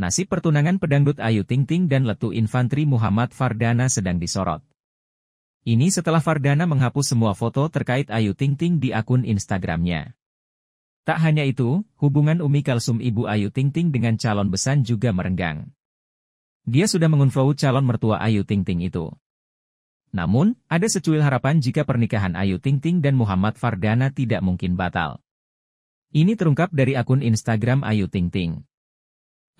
Nasib pertunangan pedangdut Ayu Ting Ting dan letu infanteri Muhammad Fardana sedang disorot. Ini setelah Fardana menghapus semua foto terkait Ayu Ting Ting di akun Instagramnya. Tak hanya itu, hubungan Umi Kalsum Ibu Ayu Ting Ting dengan calon besan juga merenggang. Dia sudah mengunfollow calon mertua Ayu Ting Ting itu. Namun, ada secuil harapan jika pernikahan Ayu Ting Ting dan Muhammad Fardana tidak mungkin batal. Ini terungkap dari akun Instagram Ayu Ting Ting.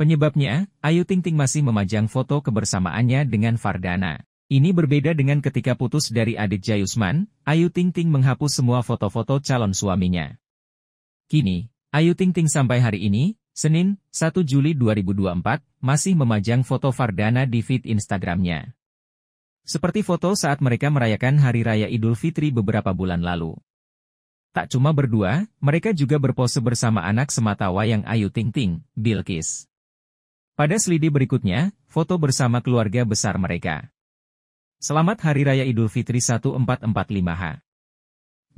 Penyebabnya, Ayu Ting Ting masih memajang foto kebersamaannya dengan Fardana. Ini berbeda dengan ketika putus dari Adit Jayusman, Ayu Ting Ting menghapus semua foto-foto calon suaminya. Kini, Ayu Ting Ting sampai hari ini, Senin, 1 Juli 2024, masih memajang foto Fardana di feed Instagramnya. Seperti foto saat mereka merayakan Hari Raya Idul Fitri beberapa bulan lalu. Tak cuma berdua, mereka juga berpose bersama anak semata wayang Ayu Ting Ting, Bilkis. Pada slide berikutnya, foto bersama keluarga besar mereka. Selamat Hari Raya Idul Fitri 1445H.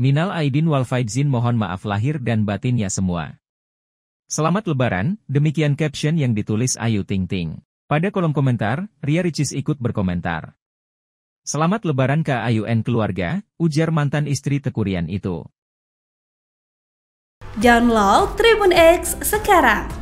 Minal Aidin wal Faizin mohon maaf lahir dan batinnya semua. Selamat Lebaran, demikian caption yang ditulis Ayu Ting Ting. Pada kolom komentar, Ria Ricis ikut berkomentar. Selamat Lebaran ke Ayu N keluarga, ujar mantan istri Tekurian itu. Download Tribun X sekarang